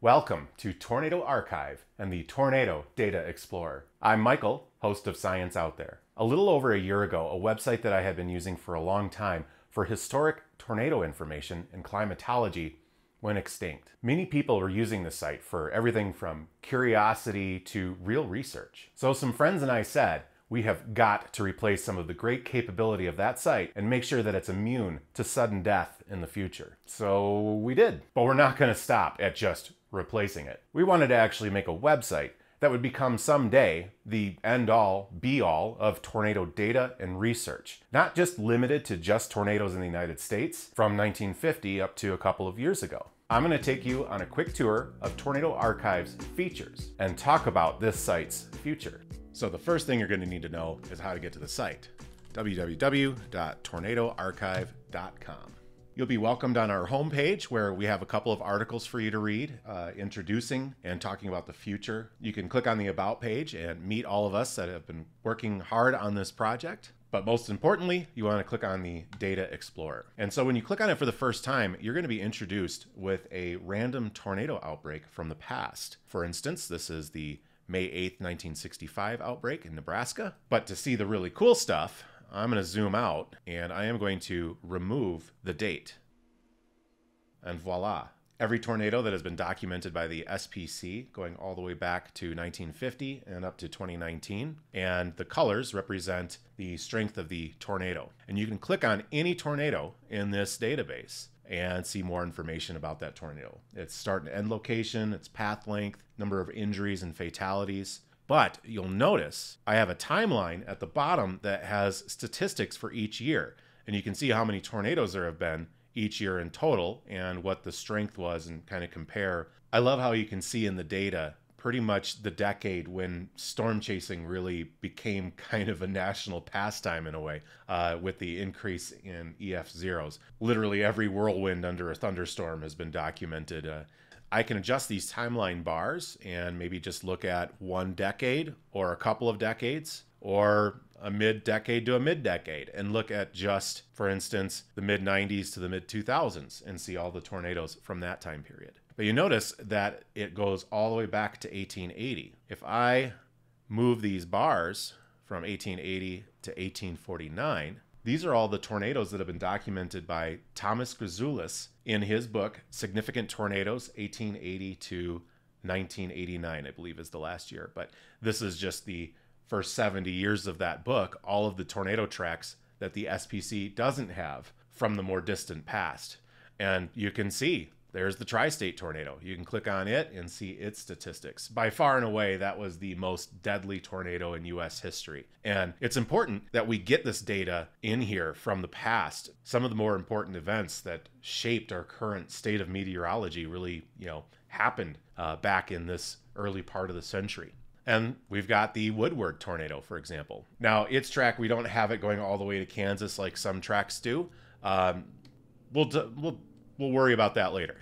Welcome to Tornado Archive and the Tornado Data Explorer. I'm Michael, host of Science Out There. A little over a year ago, a website that I had been using for a long time for historic tornado information and climatology went extinct. Many people were using the site for everything from curiosity to real research. So some friends and I said, we have got to replace some of the great capability of that site and make sure that it's immune to sudden death in the future. So we did. But we're not going to stop at just replacing it. We wanted to actually make a website that would become someday the end all, be all of tornado data and research, not just limited to just tornadoes in the United States from 1950 up to a couple of years ago. I'm going to take you on a quick tour of Tornado Archive's features and talk about this site's future. So, the first thing you're going to need to know is how to get to the site www.tornadoarchive.com. You'll be welcomed on our homepage where we have a couple of articles for you to read, uh, introducing and talking about the future. You can click on the About page and meet all of us that have been working hard on this project. But most importantly, you want to click on the Data Explorer. And so when you click on it for the first time, you're going to be introduced with a random tornado outbreak from the past. For instance, this is the May 8th, 1965 outbreak in Nebraska. But to see the really cool stuff, I'm going to zoom out and I am going to remove the date. And voila. Every tornado that has been documented by the SPC going all the way back to 1950 and up to 2019. And the colors represent the strength of the tornado. And you can click on any tornado in this database and see more information about that tornado. Its start and end location, its path length, number of injuries and fatalities, but you'll notice I have a timeline at the bottom that has statistics for each year. And you can see how many tornadoes there have been each year in total and what the strength was and kind of compare. I love how you can see in the data pretty much the decade when storm chasing really became kind of a national pastime in a way uh, with the increase in EF zeros. Literally every whirlwind under a thunderstorm has been documented. Uh, I can adjust these timeline bars and maybe just look at one decade or a couple of decades or a mid decade to a mid decade and look at just, for instance, the mid 90s to the mid 2000s and see all the tornadoes from that time period. But you notice that it goes all the way back to 1880. If I move these bars from 1880 to 1849, these are all the tornadoes that have been documented by Thomas Grisoulis in his book, Significant Tornadoes, 1880 to 1989, I believe is the last year. But this is just the first 70 years of that book, all of the tornado tracks that the SPC doesn't have from the more distant past. And you can see there's the tri state tornado. You can click on it and see its statistics. By far and away, that was the most deadly tornado in US history. And it's important that we get this data in here from the past. Some of the more important events that shaped our current state of meteorology really, you know, happened uh, back in this early part of the century. And we've got the Woodward tornado, for example. Now, its track, we don't have it going all the way to Kansas like some tracks do. Um, we'll, we'll we'll worry about that later.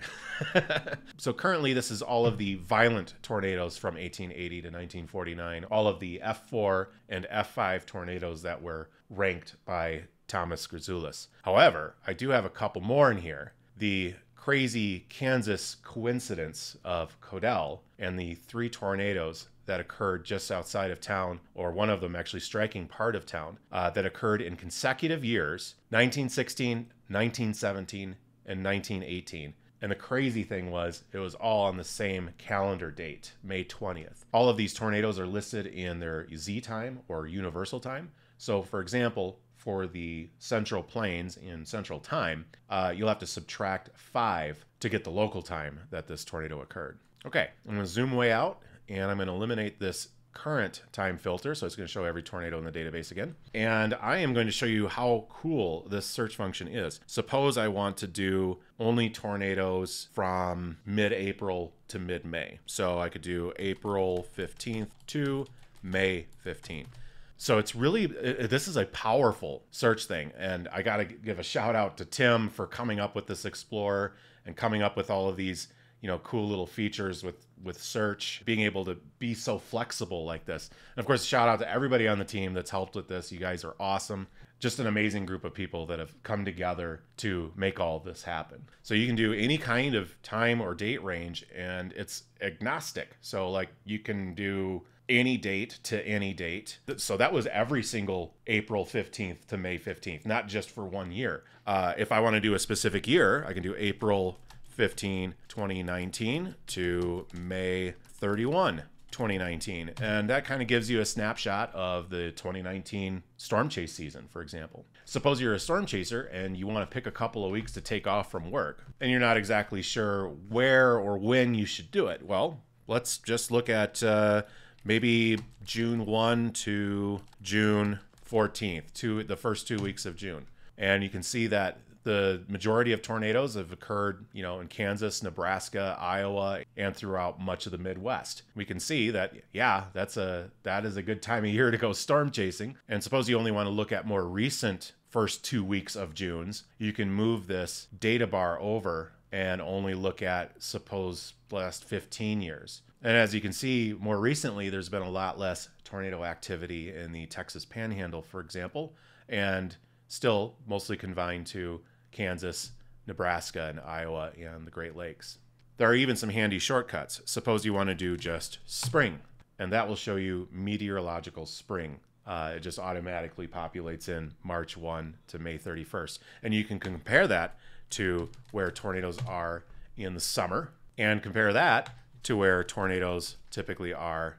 so currently, this is all of the violent tornadoes from 1880 to 1949, all of the F4 and F5 tornadoes that were ranked by Thomas Grzoulis. However, I do have a couple more in here. The crazy Kansas coincidence of Codell and the three tornadoes that occurred just outside of town, or one of them actually striking part of town, uh, that occurred in consecutive years 1916, 1917, in 1918. And the crazy thing was, it was all on the same calendar date, May 20th. All of these tornadoes are listed in their Z time or universal time. So, for example, for the central plains in central time, uh, you'll have to subtract five to get the local time that this tornado occurred. Okay, I'm gonna zoom way out and I'm gonna eliminate this current time filter. So it's going to show every tornado in the database again. And I am going to show you how cool this search function is. Suppose I want to do only tornadoes from mid-April to mid-May. So I could do April 15th to May 15th. So it's really this is a powerful search thing, and I got to give a shout out to Tim for coming up with this Explorer and coming up with all of these you know cool little features with with search, being able to be so flexible like this. And of course, shout out to everybody on the team that's helped with this. You guys are awesome. Just an amazing group of people that have come together to make all this happen. So you can do any kind of time or date range and it's agnostic. So like you can do any date to any date. So that was every single April 15th to May 15th, not just for one year. Uh, if I want to do a specific year, I can do April 15, 2019 to May 31, 2019. And that kind of gives you a snapshot of the 2019 storm chase season, for example. Suppose you're a storm chaser and you want to pick a couple of weeks to take off from work, and you're not exactly sure where or when you should do it. Well, let's just look at uh, maybe June 1 to June 14th, to the first two weeks of June. And you can see that the majority of tornadoes have occurred, you know, in Kansas, Nebraska, Iowa, and throughout much of the Midwest. We can see that yeah, that's a that is a good time of year to go storm chasing. And suppose you only want to look at more recent first 2 weeks of June's, you can move this data bar over and only look at suppose last 15 years. And as you can see, more recently, there's been a lot less tornado activity in the Texas panhandle, for example, and still mostly confined to Kansas, Nebraska, and Iowa, and the Great Lakes. There are even some handy shortcuts. Suppose you want to do just spring, and that will show you meteorological spring. Uh, it just automatically populates in March 1 to May 31st. And you can compare that to where tornadoes are in the summer and compare that to where tornadoes typically are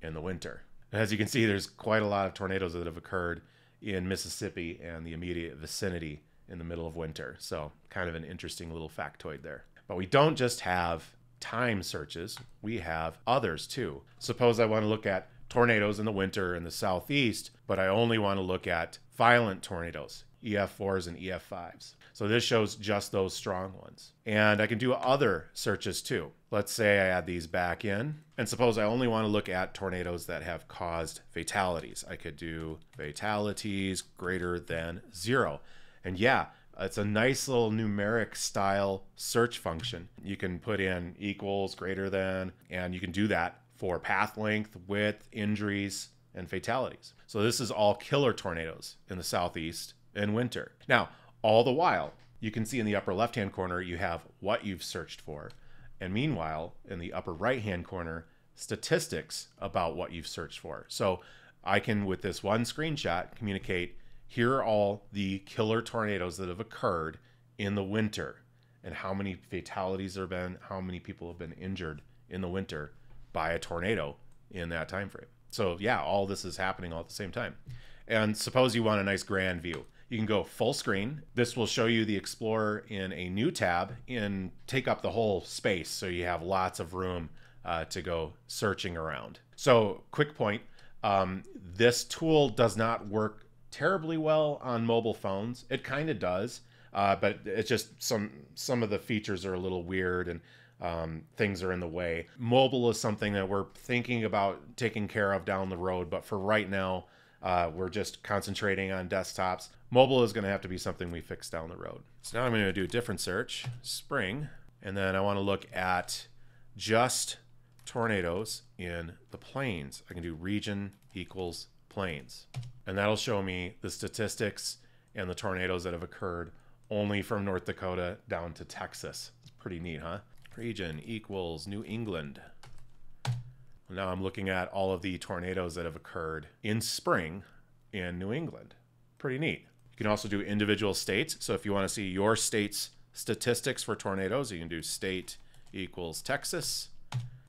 in the winter. As you can see, there's quite a lot of tornadoes that have occurred in Mississippi and the immediate vicinity in the middle of winter. So, kind of an interesting little factoid there. But we don't just have time searches, we have others too. Suppose I want to look at tornadoes in the winter in the southeast, but I only want to look at violent tornadoes, EF4s and EF5s. So this shows just those strong ones. And I can do other searches too. Let's say I add these back in. And suppose I only want to look at tornadoes that have caused fatalities. I could do fatalities greater than zero. And yeah, it's a nice little numeric style search function. You can put in equals, greater than, and you can do that for path length, width, injuries, and fatalities. So this is all killer tornadoes in the southeast in winter. Now, all the while, you can see in the upper left-hand corner, you have what you've searched for. And meanwhile, in the upper right-hand corner, statistics about what you've searched for. So I can, with this one screenshot, communicate here are all the killer tornadoes that have occurred in the winter and how many fatalities there have been, how many people have been injured in the winter by a tornado in that time frame. So yeah, all this is happening all at the same time. And suppose you want a nice grand view. You can go full screen. This will show you the Explorer in a new tab and take up the whole space so you have lots of room uh, to go searching around. So quick point, um, this tool does not work terribly well on mobile phones. It kind of does, uh, but it's just some some of the features are a little weird and um, things are in the way. Mobile is something that we're thinking about taking care of down the road, but for right now, uh, we're just concentrating on desktops. Mobile is going to have to be something we fix down the road. So now I'm going to do a different search, spring, and then I want to look at just tornadoes in the plains. I can do region equals planes. And that'll show me the statistics and the tornadoes that have occurred only from North Dakota down to Texas. It's pretty neat, huh? Region equals New England. Now I'm looking at all of the tornadoes that have occurred in spring in New England. Pretty neat. You can also do individual states. So if you want to see your state's statistics for tornadoes, you can do state equals Texas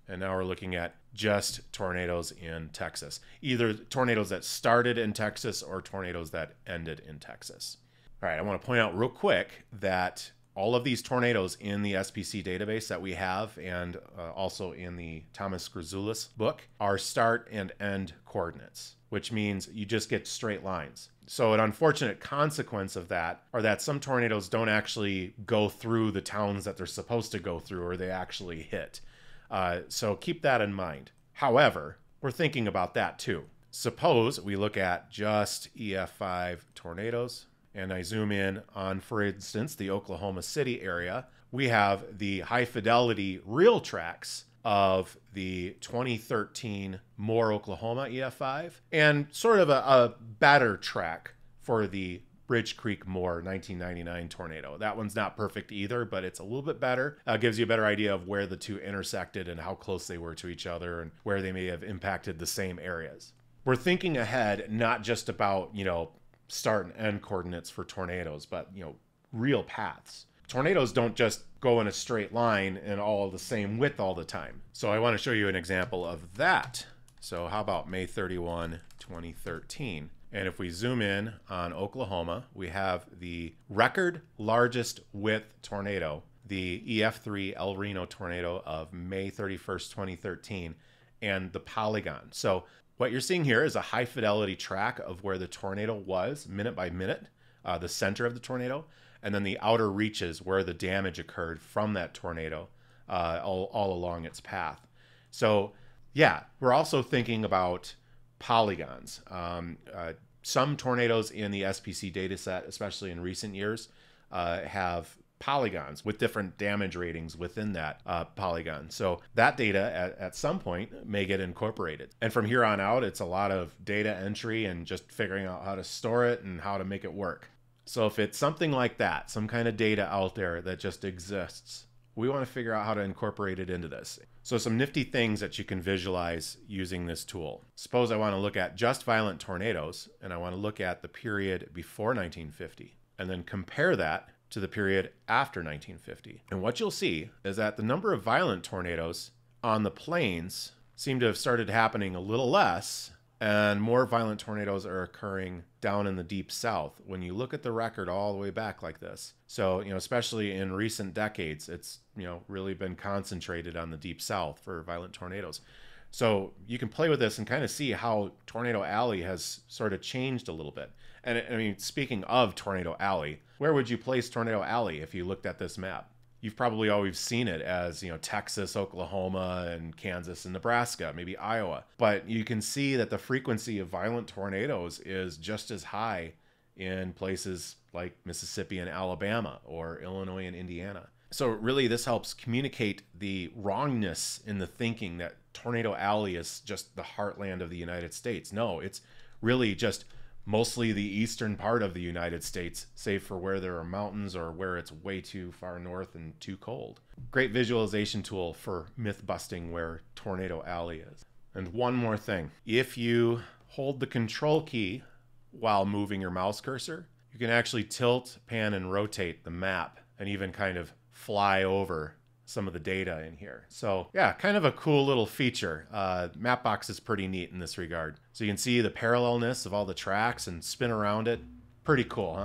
and now we're looking at just tornadoes in Texas, either tornadoes that started in Texas or tornadoes that ended in Texas. All right, I want to point out real quick that all of these tornadoes in the SPC database that we have and uh, also in the Thomas Grizulis book are start and end coordinates, which means you just get straight lines. So, an unfortunate consequence of that are that some tornadoes don't actually go through the towns that they're supposed to go through or they actually hit. Uh, so keep that in mind. However, we're thinking about that too. Suppose we look at just EF5 tornadoes and I zoom in on, for instance, the Oklahoma City area. We have the high fidelity real tracks of the 2013 Moore, Oklahoma EF5 and sort of a, a better track for the Bridge Creek Moore 1999 tornado. That one's not perfect either, but it's a little bit better. Uh, gives you a better idea of where the two intersected and how close they were to each other and where they may have impacted the same areas. We're thinking ahead, not just about, you know, start and end coordinates for tornadoes, but, you know, real paths. Tornadoes don't just go in a straight line and all the same width all the time. So I want to show you an example of that. So how about May 31, 2013? And if we zoom in on Oklahoma, we have the record largest width tornado, the EF3 El Reno tornado of May 31st, 2013, and the Polygon. So, what you're seeing here is a high fidelity track of where the tornado was minute by minute, uh, the center of the tornado, and then the outer reaches where the damage occurred from that tornado uh, all, all along its path. So, yeah, we're also thinking about polygons. Um, uh, some tornadoes in the SPC dataset, especially in recent years, uh, have polygons with different damage ratings within that uh, polygon. So that data at, at some point may get incorporated. And from here on out, it's a lot of data entry and just figuring out how to store it and how to make it work. So if it's something like that, some kind of data out there that just exists, we want to figure out how to incorporate it into this. So some nifty things that you can visualize using this tool. Suppose I want to look at just violent tornadoes and I want to look at the period before 1950 and then compare that to the period after 1950. And what you'll see is that the number of violent tornadoes on the plains seem to have started happening a little less and more violent tornadoes are occurring down in the deep south when you look at the record all the way back like this. So, you know, especially in recent decades, it's, you know, really been concentrated on the deep south for violent tornadoes. So you can play with this and kind of see how Tornado Alley has sort of changed a little bit. And I mean, speaking of Tornado Alley, where would you place Tornado Alley if you looked at this map? you've probably always seen it as you know Texas, Oklahoma, and Kansas and Nebraska, maybe Iowa. But you can see that the frequency of violent tornadoes is just as high in places like Mississippi and Alabama or Illinois and Indiana. So really this helps communicate the wrongness in the thinking that Tornado Alley is just the heartland of the United States. No, it's really just mostly the eastern part of the United States, save for where there are mountains or where it's way too far north and too cold. Great visualization tool for myth busting where Tornado Alley is. And one more thing if you hold the control key while moving your mouse cursor, you can actually tilt, pan, and rotate the map and even kind of fly over some of the data in here. So yeah, kind of a cool little feature. Uh, Mapbox is pretty neat in this regard. So you can see the parallelness of all the tracks and spin around it. Pretty cool,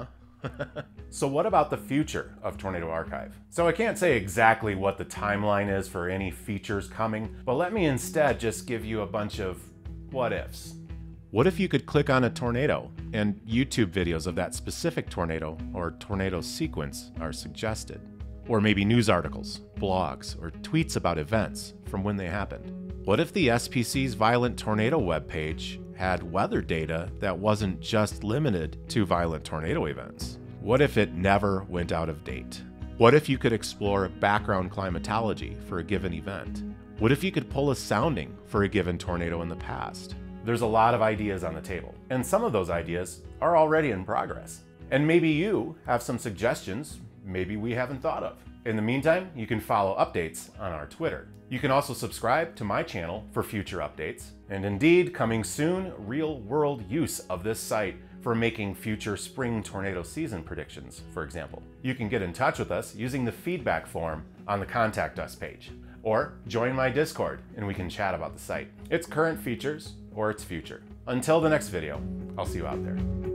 huh? so what about the future of Tornado Archive? So I can't say exactly what the timeline is for any features coming, but let me instead just give you a bunch of what ifs. What if you could click on a tornado and YouTube videos of that specific tornado or tornado sequence are suggested? Or maybe news articles, blogs, or tweets about events from when they happened. What if the SPC's Violent Tornado webpage had weather data that wasn't just limited to violent tornado events? What if it never went out of date? What if you could explore background climatology for a given event? What if you could pull a sounding for a given tornado in the past? There's a lot of ideas on the table, and some of those ideas are already in progress. And maybe you have some suggestions maybe we haven't thought of. In the meantime, you can follow updates on our Twitter. You can also subscribe to my channel for future updates. And indeed, coming soon, real world use of this site for making future spring tornado season predictions, for example. You can get in touch with us using the feedback form on the Contact Us page, or join my Discord and we can chat about the site, its current features, or its future. Until the next video, I'll see you out there.